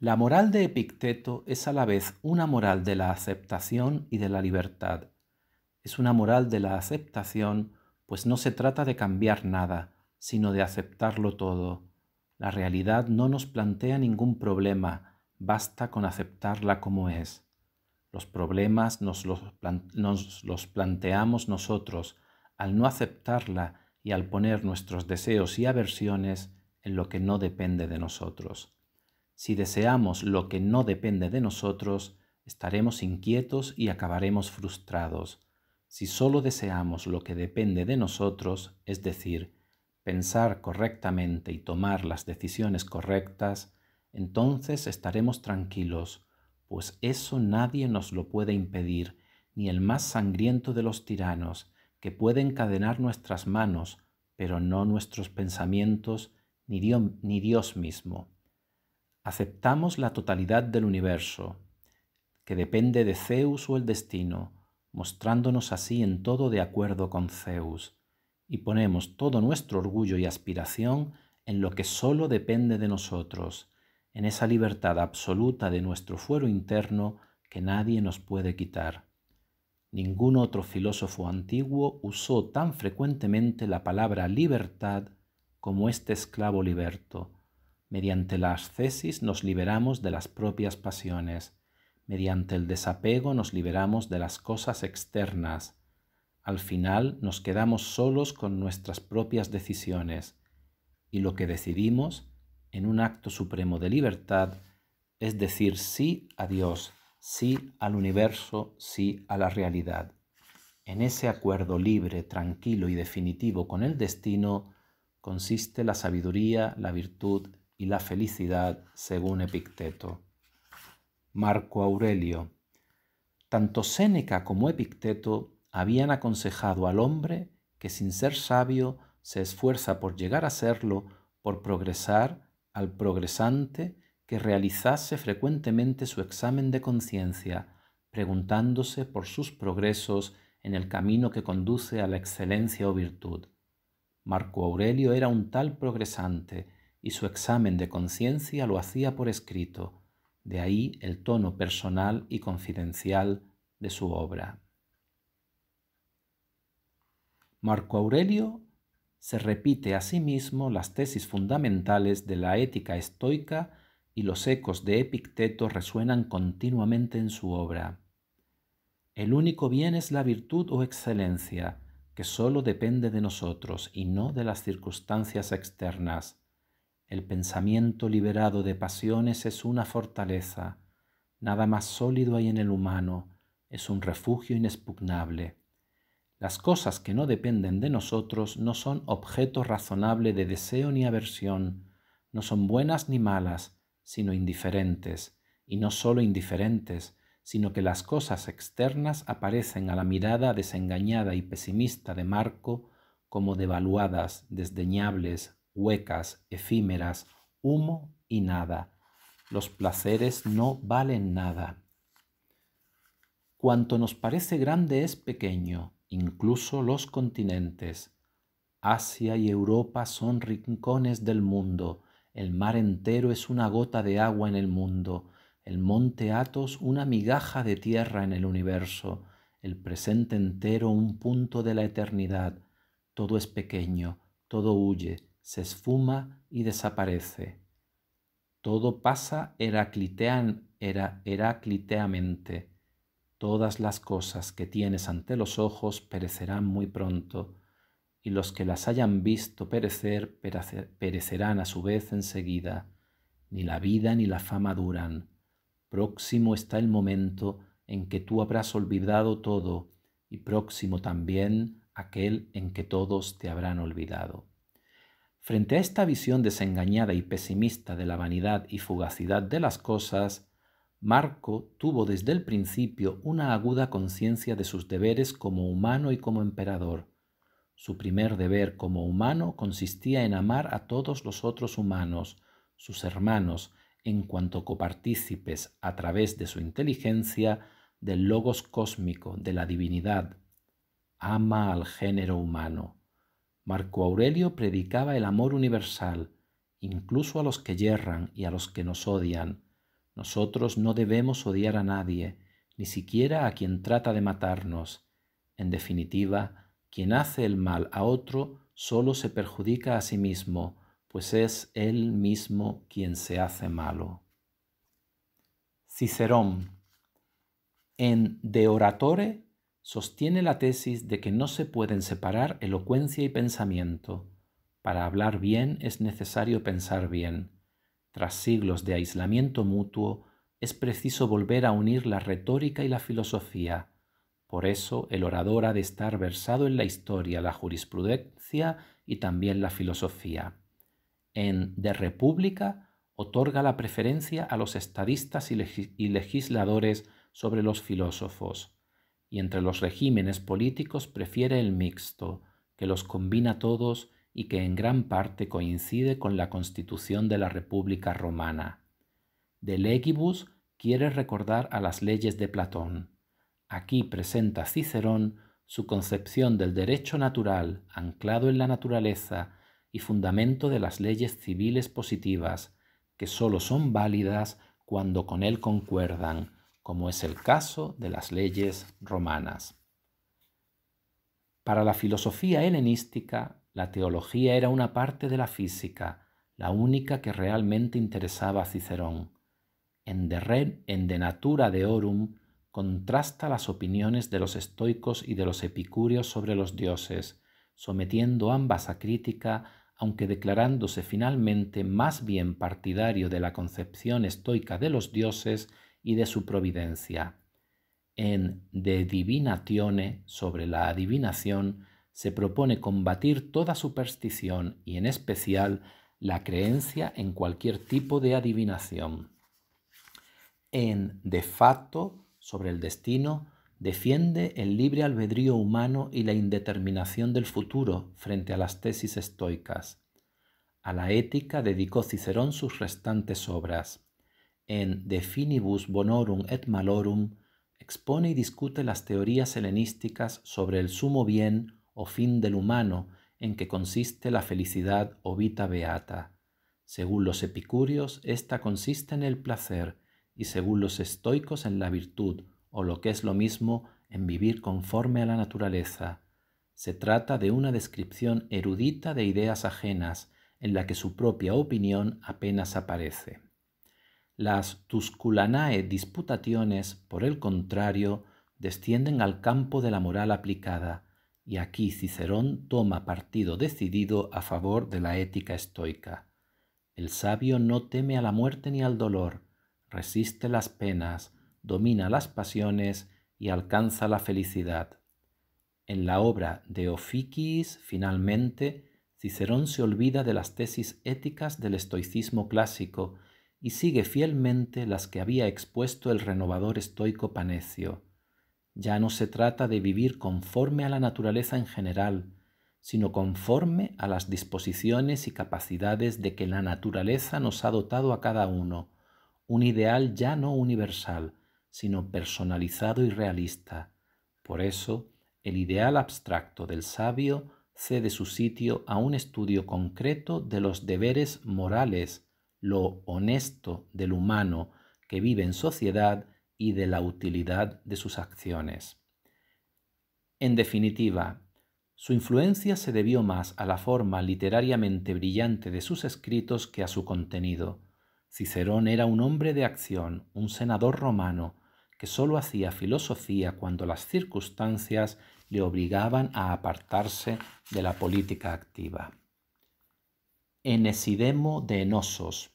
La moral de Epicteto es a la vez una moral de la aceptación y de la libertad. Es una moral de la aceptación, pues no se trata de cambiar nada, sino de aceptarlo todo. La realidad no nos plantea ningún problema, basta con aceptarla como es. Los problemas nos los, planteamos nosotros al no aceptarla y al poner nuestros deseos y aversiones en lo que no depende de nosotros. Si deseamos lo que no depende de nosotros, estaremos inquietos y acabaremos frustrados. Si solo deseamos lo que depende de nosotros, es decir, pensar correctamente y tomar las decisiones correctas, entonces estaremos tranquilos, pues eso nadie nos lo puede impedir, ni el más sangriento de los tiranos, que puede encadenar nuestras manos, pero no nuestros pensamientos, ni, ni Dios mismo aceptamos la totalidad del universo, que depende de Zeus o el destino, mostrándonos así en todo de acuerdo con Zeus, y ponemos todo nuestro orgullo y aspiración en lo que sólo depende de nosotros, en esa libertad absoluta de nuestro fuero interno que nadie nos puede quitar. Ningún otro filósofo antiguo usó tan frecuentemente la palabra libertad como este esclavo liberto, Mediante la ascesis nos liberamos de las propias pasiones. Mediante el desapego nos liberamos de las cosas externas. Al final nos quedamos solos con nuestras propias decisiones. Y lo que decidimos, en un acto supremo de libertad, es decir sí a Dios, sí al universo, sí a la realidad. En ese acuerdo libre, tranquilo y definitivo con el destino consiste la sabiduría, la virtud y la felicidad según Epicteto. Marco Aurelio. Tanto Séneca como Epicteto habían aconsejado al hombre que sin ser sabio se esfuerza por llegar a serlo, por progresar al progresante que realizase frecuentemente su examen de conciencia, preguntándose por sus progresos en el camino que conduce a la excelencia o virtud. Marco Aurelio era un tal progresante, y su examen de conciencia lo hacía por escrito, de ahí el tono personal y confidencial de su obra. Marco Aurelio se repite a sí mismo las tesis fundamentales de la ética estoica y los ecos de Epicteto resuenan continuamente en su obra. El único bien es la virtud o excelencia, que sólo depende de nosotros y no de las circunstancias externas, el pensamiento liberado de pasiones es una fortaleza. Nada más sólido hay en el humano. Es un refugio inexpugnable. Las cosas que no dependen de nosotros no son objeto razonable de deseo ni aversión. No son buenas ni malas, sino indiferentes. Y no sólo indiferentes, sino que las cosas externas aparecen a la mirada desengañada y pesimista de Marco como devaluadas, desdeñables, huecas, efímeras, humo y nada. Los placeres no valen nada. Cuanto nos parece grande es pequeño, incluso los continentes. Asia y Europa son rincones del mundo, el mar entero es una gota de agua en el mundo, el monte Athos una migaja de tierra en el universo, el presente entero un punto de la eternidad. Todo es pequeño, todo huye, se esfuma y desaparece. Todo pasa heraclitean, era, heracliteamente. Todas las cosas que tienes ante los ojos perecerán muy pronto, y los que las hayan visto perecer perecerán a su vez enseguida. Ni la vida ni la fama duran. Próximo está el momento en que tú habrás olvidado todo, y próximo también aquel en que todos te habrán olvidado. Frente a esta visión desengañada y pesimista de la vanidad y fugacidad de las cosas, Marco tuvo desde el principio una aguda conciencia de sus deberes como humano y como emperador. Su primer deber como humano consistía en amar a todos los otros humanos, sus hermanos, en cuanto copartícipes a través de su inteligencia del logos cósmico, de la divinidad. Ama al género humano. Marco Aurelio predicaba el amor universal, incluso a los que yerran y a los que nos odian. Nosotros no debemos odiar a nadie, ni siquiera a quien trata de matarnos. En definitiva, quien hace el mal a otro solo se perjudica a sí mismo, pues es él mismo quien se hace malo. Cicerón en De Oratore sostiene la tesis de que no se pueden separar elocuencia y pensamiento. Para hablar bien es necesario pensar bien. Tras siglos de aislamiento mutuo, es preciso volver a unir la retórica y la filosofía. Por eso el orador ha de estar versado en la historia, la jurisprudencia y también la filosofía. En De República otorga la preferencia a los estadistas y, legisladores sobre los filósofos y entre los regímenes políticos prefiere el mixto, que los combina todos y que en gran parte coincide con la constitución de la República Romana. De Legibus quiere recordar a las leyes de Platón. Aquí presenta Cicerón su concepción del derecho natural, anclado en la naturaleza y fundamento de las leyes civiles positivas, que sólo son válidas cuando con él concuerdan, como es el caso de las leyes romanas. Para la filosofía helenística, la teología era una parte de la física, la única que realmente interesaba a Cicerón. En De, Re, en de Natura Deorum contrasta las opiniones de los estoicos y de los epicúreos sobre los dioses, sometiendo ambas a crítica, aunque declarándose finalmente más bien partidario de la concepción estoica de los dioses y de su providencia. En De Divinatione, sobre la adivinación, se propone combatir toda superstición y en especial la creencia en cualquier tipo de adivinación. En De Facto, sobre el destino, defiende el libre albedrío humano y la indeterminación del futuro frente a las tesis estoicas. A la ética dedicó Cicerón sus restantes obras en De Finibus Bonorum et Malorum, expone y discute las teorías helenísticas sobre el sumo bien o fin del humano en que consiste la felicidad o vita beata. Según los epicúreos, ésta consiste en el placer y según los estoicos en la virtud, o lo que es lo mismo, en vivir conforme a la naturaleza. Se trata de una descripción erudita de ideas ajenas, en la que su propia opinión apenas aparece. Las Tusculanae disputationes, por el contrario, descienden al campo de la moral aplicada, y aquí Cicerón toma partido decidido a favor de la ética estoica. El sabio no teme a la muerte ni al dolor, resiste las penas, domina las pasiones y alcanza la felicidad. En la obra de Ofiquis, finalmente, Cicerón se olvida de las tesis éticas del estoicismo clásico y sigue fielmente las que había expuesto el renovador estoico Panecio. Ya no se trata de vivir conforme a la naturaleza en general, sino conforme a las disposiciones y capacidades de que la naturaleza nos ha dotado a cada uno, un ideal ya no universal, sino personalizado y realista. Por eso, el ideal abstracto del sabio cede su sitio a un estudio concreto de los deberes morales lo honesto del humano que vive en sociedad y de la utilidad de sus acciones. En definitiva, su influencia se debió más a la forma literariamente brillante de sus escritos que a su contenido. Cicerón era un hombre de acción, un senador romano, que sólo hacía filosofía cuando las circunstancias le obligaban a apartarse de la política activa. Enesidemo de Enosos.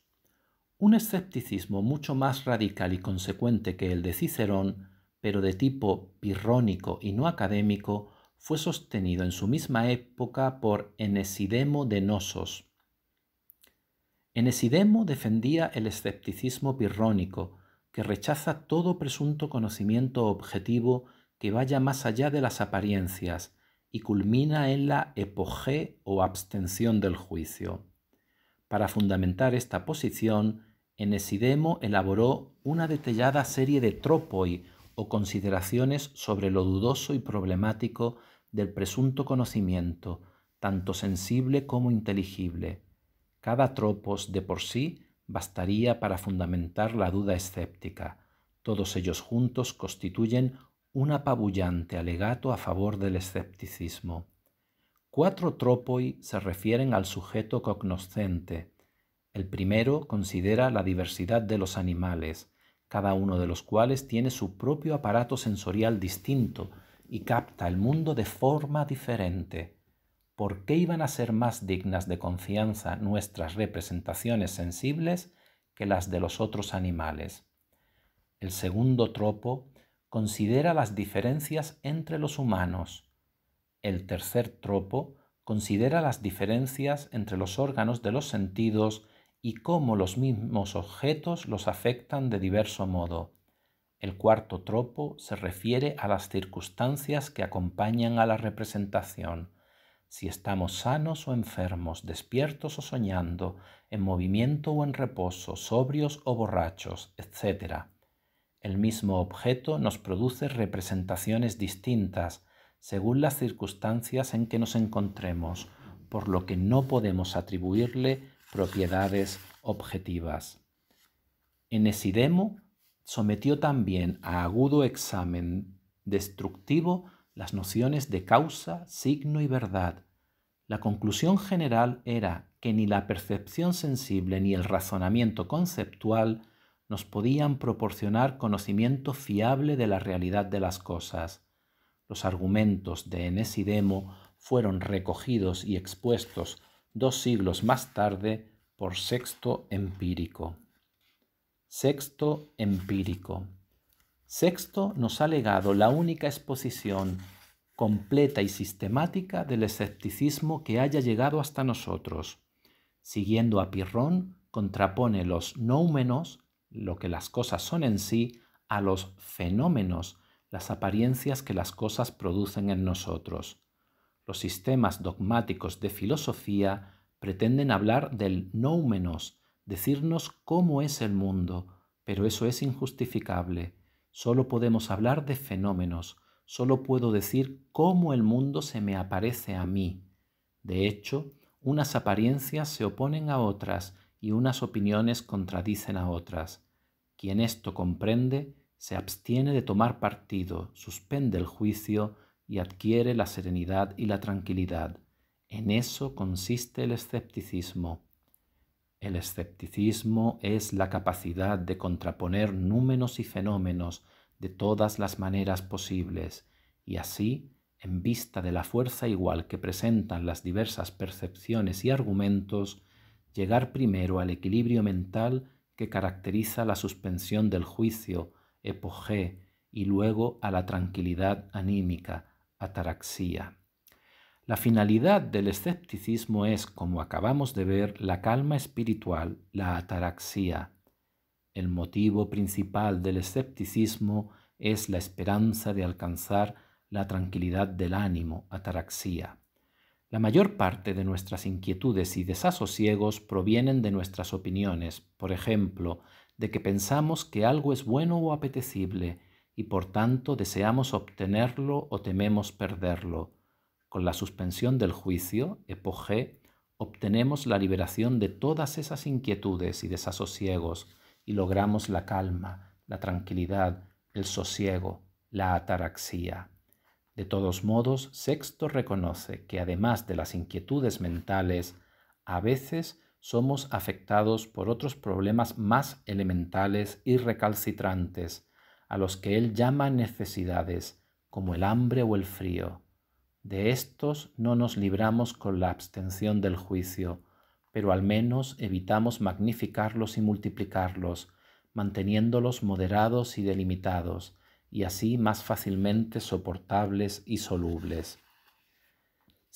Un escepticismo mucho más radical y consecuente que el de Cicerón, pero de tipo pirrónico y no académico, fue sostenido en su misma época por Enesidemo de Nosos. Enesidemo defendía el escepticismo pirrónico, que rechaza todo presunto conocimiento objetivo que vaya más allá de las apariencias y culmina en la epoge o abstención del juicio. Para fundamentar esta posición, Enesidemo elaboró una detallada serie de tropoi o consideraciones sobre lo dudoso y problemático del presunto conocimiento, tanto sensible como inteligible. Cada tropos de por sí bastaría para fundamentar la duda escéptica. Todos ellos juntos constituyen un apabullante alegato a favor del escepticismo. Cuatro tropoi se refieren al sujeto cognoscente. El primero considera la diversidad de los animales, cada uno de los cuales tiene su propio aparato sensorial distinto y capta el mundo de forma diferente. ¿Por qué iban a ser más dignas de confianza nuestras representaciones sensibles que las de los otros animales? El segundo tropo considera las diferencias entre los humanos. El tercer tropo considera las diferencias entre los órganos de los sentidos y cómo los mismos objetos los afectan de diverso modo. El cuarto tropo se refiere a las circunstancias que acompañan a la representación. Si estamos sanos o enfermos, despiertos o soñando, en movimiento o en reposo, sobrios o borrachos, etc. El mismo objeto nos produce representaciones distintas, según las circunstancias en que nos encontremos, por lo que no podemos atribuirle propiedades objetivas. Enesidemo sometió también a agudo examen destructivo las nociones de causa, signo y verdad. La conclusión general era que ni la percepción sensible ni el razonamiento conceptual nos podían proporcionar conocimiento fiable de la realidad de las cosas argumentos de Enesidemo fueron recogidos y expuestos dos siglos más tarde por Sexto Empírico. Sexto Empírico. Sexto nos ha legado la única exposición completa y sistemática del escepticismo que haya llegado hasta nosotros. Siguiendo a Pirrón, contrapone los noumenos, lo que las cosas son en sí, a los fenómenos, las apariencias que las cosas producen en nosotros. Los sistemas dogmáticos de filosofía pretenden hablar del noumenos, decirnos cómo es el mundo, pero eso es injustificable. Solo podemos hablar de fenómenos, solo puedo decir cómo el mundo se me aparece a mí. De hecho, unas apariencias se oponen a otras y unas opiniones contradicen a otras. Quien esto comprende se abstiene de tomar partido, suspende el juicio y adquiere la serenidad y la tranquilidad. En eso consiste el escepticismo. El escepticismo es la capacidad de contraponer números y fenómenos de todas las maneras posibles, y así, en vista de la fuerza igual que presentan las diversas percepciones y argumentos, llegar primero al equilibrio mental que caracteriza la suspensión del juicio, y luego a la tranquilidad anímica, ataraxia. La finalidad del escepticismo es, como acabamos de ver, la calma espiritual, la ataraxia. El motivo principal del escepticismo es la esperanza de alcanzar la tranquilidad del ánimo, ataraxia. La mayor parte de nuestras inquietudes y desasosiegos provienen de nuestras opiniones, por ejemplo, de que pensamos que algo es bueno o apetecible y por tanto deseamos obtenerlo o tememos perderlo. Con la suspensión del juicio, Epoge, obtenemos la liberación de todas esas inquietudes y desasosiegos y logramos la calma, la tranquilidad, el sosiego, la ataraxia. De todos modos, Sexto reconoce que además de las inquietudes mentales, a veces somos afectados por otros problemas más elementales y recalcitrantes, a los que él llama necesidades, como el hambre o el frío. De estos no nos libramos con la abstención del juicio, pero al menos evitamos magnificarlos y multiplicarlos, manteniéndolos moderados y delimitados, y así más fácilmente soportables y solubles.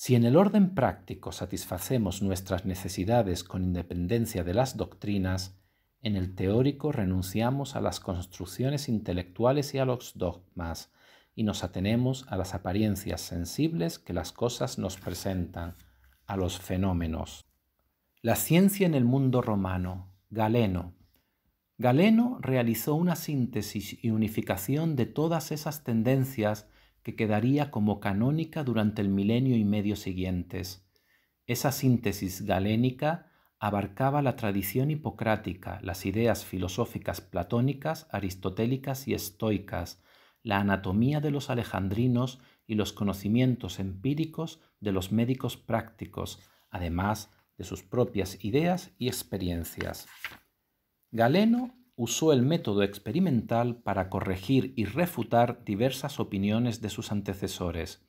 Si en el orden práctico satisfacemos nuestras necesidades con independencia de las doctrinas, en el teórico renunciamos a las construcciones intelectuales y a los dogmas y nos atenemos a las apariencias sensibles que las cosas nos presentan, a los fenómenos. La ciencia en el mundo romano, Galeno. Galeno realizó una síntesis y unificación de todas esas tendencias que quedaría como canónica durante el milenio y medio siguientes. Esa síntesis galénica abarcaba la tradición hipocrática, las ideas filosóficas platónicas, aristotélicas y estoicas, la anatomía de los alejandrinos y los conocimientos empíricos de los médicos prácticos, además de sus propias ideas y experiencias. Galeno usó el método experimental para corregir y refutar diversas opiniones de sus antecesores.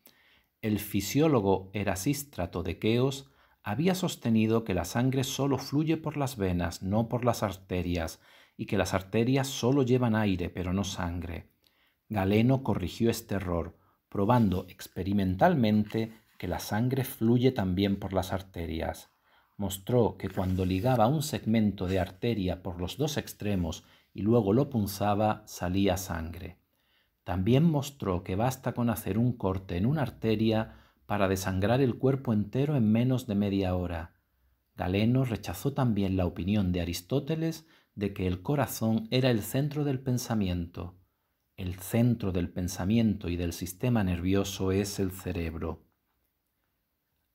El fisiólogo Erasístrato de Keos había sostenido que la sangre solo fluye por las venas, no por las arterias, y que las arterias solo llevan aire, pero no sangre. Galeno corrigió este error, probando experimentalmente que la sangre fluye también por las arterias mostró que cuando ligaba un segmento de arteria por los dos extremos y luego lo punzaba salía sangre. También mostró que basta con hacer un corte en una arteria para desangrar el cuerpo entero en menos de media hora. Galeno rechazó también la opinión de Aristóteles de que el corazón era el centro del pensamiento. El centro del pensamiento y del sistema nervioso es el cerebro.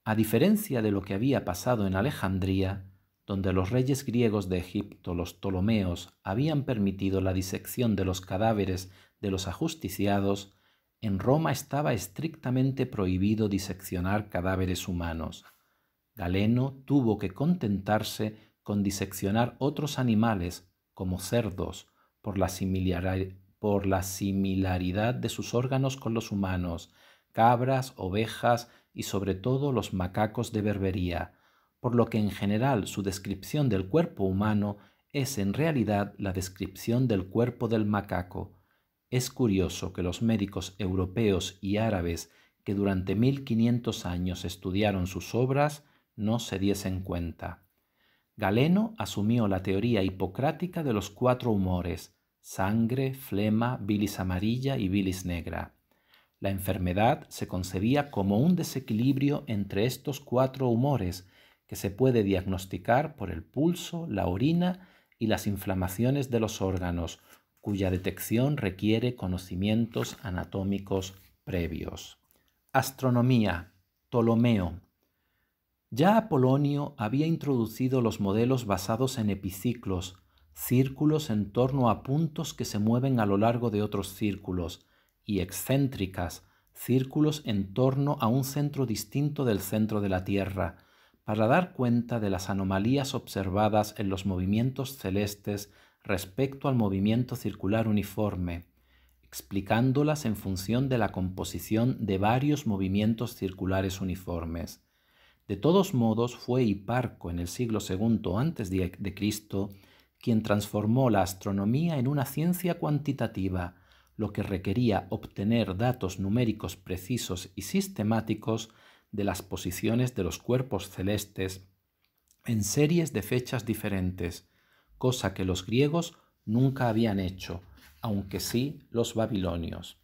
A diferencia de lo que había pasado en Alejandría, donde los reyes griegos de Egipto, los Ptolomeos, habían permitido la disección de los cadáveres de los ajusticiados, en Roma estaba estrictamente prohibido diseccionar cadáveres humanos. Galeno tuvo que contentarse con diseccionar otros animales, como cerdos, por la, por la similaridad de sus órganos con los humanos, cabras, ovejas y sobre todo los macacos de Berbería, por lo que en general su descripción del cuerpo humano es en realidad la descripción del cuerpo del macaco. Es curioso que los médicos europeos y árabes que durante 1500 años estudiaron sus obras no se diesen cuenta. Galeno asumió la teoría hipocrática de los cuatro humores, sangre, flema, bilis amarilla y bilis negra. La enfermedad se concebía como un desequilibrio entre estos cuatro humores que se puede diagnosticar por el pulso, la orina y las inflamaciones de los órganos, cuya detección requiere conocimientos anatómicos previos. Astronomía. Ptolomeo. Ya Apolonio había introducido los modelos basados en epiciclos, círculos en torno a puntos que se mueven a lo largo de otros círculos, y excéntricas, círculos en torno a un centro distinto del centro de la Tierra, para dar cuenta de las anomalías observadas en los movimientos celestes respecto al movimiento circular uniforme, explicándolas en función de la composición de varios movimientos circulares uniformes. De todos modos, fue Hiparco en el siglo de Cristo, quien transformó la astronomía en una ciencia cuantitativa, lo que requería obtener datos numéricos precisos y sistemáticos de las posiciones de los cuerpos celestes en series de fechas diferentes, cosa que los griegos nunca habían hecho, aunque sí los babilonios.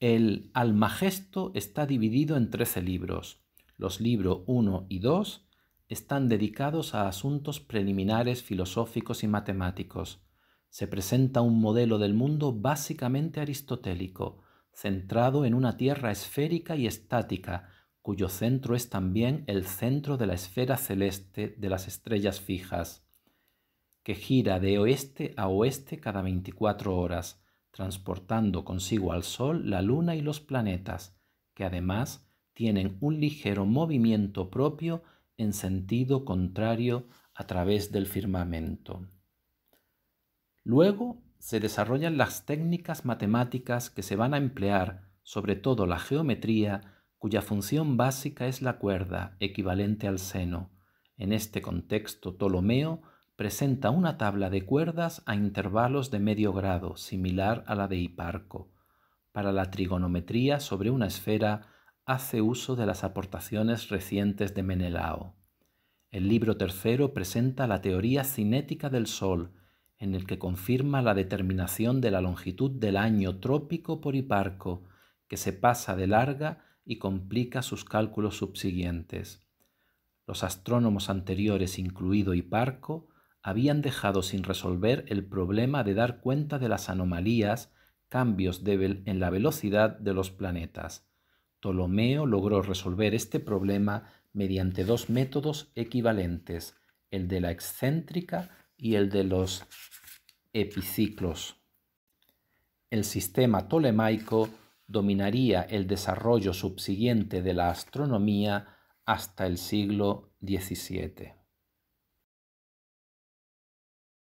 El Almagesto está dividido en trece libros. Los libros 1 y 2 están dedicados a asuntos preliminares filosóficos y matemáticos se presenta un modelo del mundo básicamente aristotélico, centrado en una Tierra esférica y estática, cuyo centro es también el centro de la esfera celeste de las estrellas fijas, que gira de oeste a oeste cada 24 horas, transportando consigo al Sol, la Luna y los planetas, que además tienen un ligero movimiento propio en sentido contrario a través del firmamento. Luego se desarrollan las técnicas matemáticas que se van a emplear, sobre todo la geometría, cuya función básica es la cuerda, equivalente al seno. En este contexto, Ptolomeo presenta una tabla de cuerdas a intervalos de medio grado, similar a la de Hiparco. Para la trigonometría sobre una esfera, hace uso de las aportaciones recientes de Menelao. El libro tercero presenta la teoría cinética del Sol, en el que confirma la determinación de la longitud del año trópico por hiparco, que se pasa de larga y complica sus cálculos subsiguientes. Los astrónomos anteriores, incluido Hiparco, habían dejado sin resolver el problema de dar cuenta de las anomalías, cambios en la velocidad de los planetas. Ptolomeo logró resolver este problema mediante dos métodos equivalentes, el de la excéntrica y el de los epiciclos. El sistema tolemaico dominaría el desarrollo subsiguiente de la astronomía hasta el siglo XVII.